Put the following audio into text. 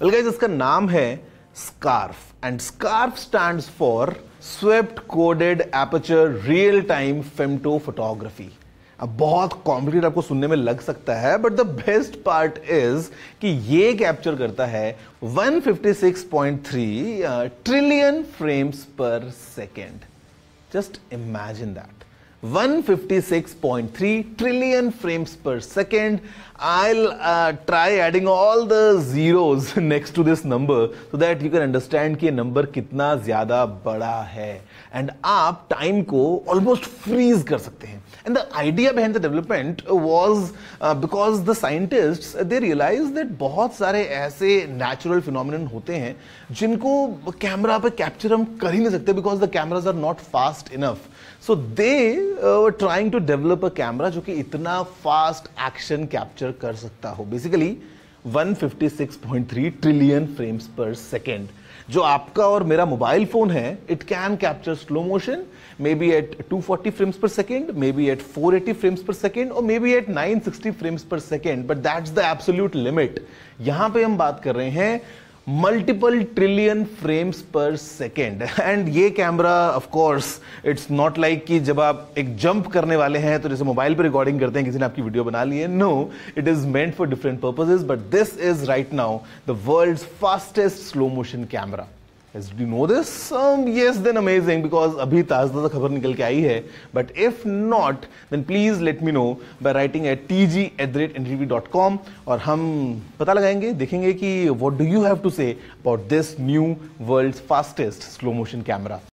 Well guys इसका नाम है scarf and scarf stand for swept coded aperture real time femto photography अब बहुत कॉम्प्लिकेट आपको सुनने में लग सकता है but the best part is कि ये कैप्चर करता है 156.3 trillion frames per second just imagine that 156.3 trillion frames per second. I'll uh, try adding all the zeros next to this number so that you can understand कि ये number कितना ज़्यादा बड़ा है and आप time को almost freeze कर सकते हैं And the idea behind the development was uh, because the scientists they realized that बहुत सारे ऐसे natural phenomenon होते हैं जिनको कैमरा पे कैप्चर हम कर ही नहीं सकते because the cameras are not fast enough. So they uh, were trying to develop a camera जो कि इतना fast action capture कर सकता हो. Basically 156.3 trillion frames per second जो आपका और मेरा मोबाइल फोन है it can capture slow motion maybe at 240 frames per second maybe at four eighty frames per second और maybe at nine sixty frames per second but that's the absolute limit यहां पे हम बात कर रहे हैं multiple trillion frames per second and ये camera of course it's not like कि जब आप एक जंप करने वाले हैं तो जैसे मोबाइल पे रिकॉर्डिंग करते हैं किसी ने आपकी वीडियो बना ली है no it is meant for different purposes but this is right now the world fastest slow motion camera As you know this? Um, yes, then amazing because अभी ताज़ा सा खबर निकल के आई है but if not then please let me know by writing at T G at the rate N T V dot com और हम पता लगाएंगे देखेंगे कि what do you have to say about this new world fastest slow motion camera